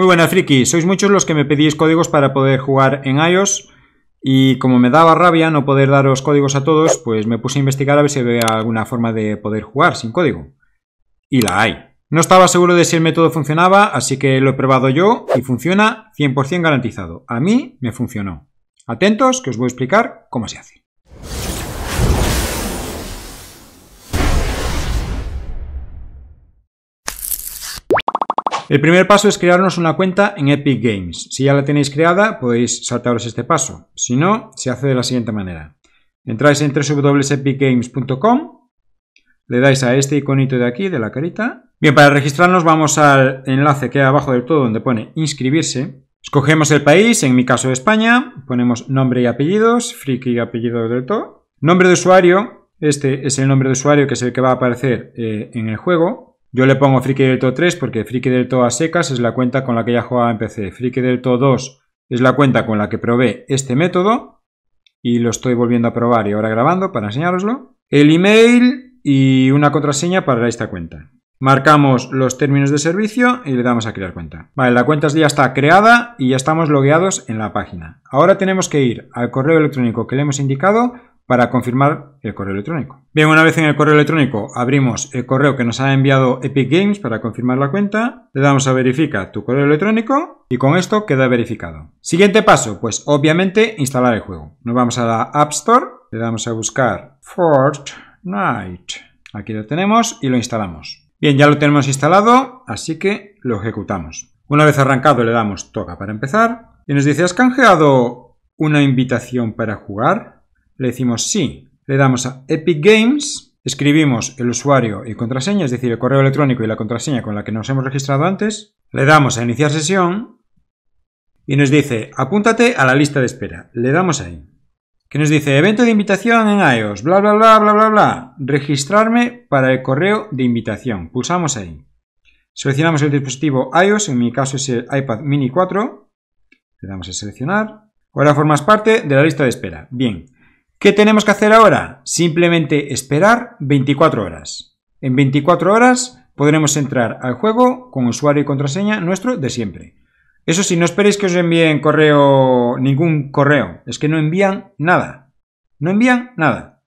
Muy buena, Friki. Sois muchos los que me pedís códigos para poder jugar en iOS. Y como me daba rabia no poder daros códigos a todos, pues me puse a investigar a ver si había alguna forma de poder jugar sin código. Y la hay. No estaba seguro de si el método funcionaba, así que lo he probado yo y funciona 100% garantizado. A mí me funcionó. Atentos que os voy a explicar cómo se hace. El primer paso es crearnos una cuenta en Epic Games. Si ya la tenéis creada, podéis saltaros este paso. Si no, se hace de la siguiente manera. Entráis en www.epicgames.com, le dais a este iconito de aquí, de la carita. Bien, para registrarnos vamos al enlace que hay abajo del todo donde pone inscribirse. Escogemos el país, en mi caso España, ponemos nombre y apellidos, friki y apellidos del todo. Nombre de usuario, este es el nombre de usuario que es el que va a aparecer eh, en el juego. Yo le pongo Friki Delto 3 porque Friki del a secas es la cuenta con la que ya jugaba en PC. Friki 2 es la cuenta con la que probé este método y lo estoy volviendo a probar y ahora grabando para enseñároslo. El email y una contraseña para esta cuenta. Marcamos los términos de servicio y le damos a crear cuenta. Vale, la cuenta ya está creada y ya estamos logueados en la página. Ahora tenemos que ir al correo electrónico que le hemos indicado para confirmar el correo electrónico. Bien, una vez en el correo electrónico abrimos el correo que nos ha enviado Epic Games para confirmar la cuenta, le damos a verifica tu correo electrónico y con esto queda verificado. Siguiente paso, pues obviamente instalar el juego. Nos vamos a la App Store, le damos a buscar Fortnite. Aquí lo tenemos y lo instalamos. Bien, ya lo tenemos instalado, así que lo ejecutamos. Una vez arrancado le damos toca para empezar y nos dice ¿has canjeado una invitación para jugar? le decimos sí, le damos a Epic Games, escribimos el usuario y contraseña, es decir, el correo electrónico y la contraseña con la que nos hemos registrado antes, le damos a iniciar sesión y nos dice apúntate a la lista de espera. Le damos ahí. Que nos dice evento de invitación en iOS, bla bla bla bla bla bla. Registrarme para el correo de invitación. Pulsamos ahí. Seleccionamos el dispositivo iOS, en mi caso es el iPad mini 4. Le damos a seleccionar. Ahora formas parte de la lista de espera. Bien, ¿Qué tenemos que hacer ahora? Simplemente esperar 24 horas. En 24 horas podremos entrar al juego con usuario y contraseña nuestro de siempre. Eso sí, no esperéis que os envíen correo, ningún correo. Es que no envían nada. No envían nada.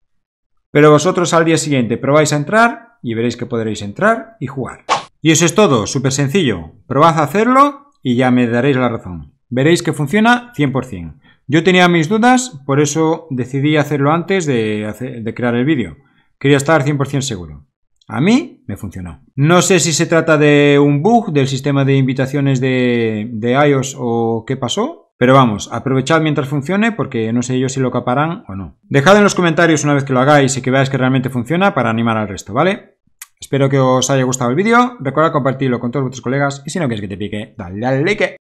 Pero vosotros al día siguiente probáis a entrar y veréis que podréis entrar y jugar. Y eso es todo, súper sencillo. Probad a hacerlo y ya me daréis la razón. Veréis que funciona 100%. Yo tenía mis dudas, por eso decidí hacerlo antes de, crear el vídeo. Quería estar 100% seguro. A mí me funcionó. No sé si se trata de un bug del sistema de invitaciones de, de iOS o qué pasó, pero vamos, aprovechad mientras funcione porque no sé yo si lo caparán o no. Dejad en los comentarios una vez que lo hagáis y que veáis que realmente funciona para animar al resto, ¿vale? Espero que os haya gustado el vídeo, recuerda compartirlo con todos vuestros colegas y si no quieres que te pique, dale al like.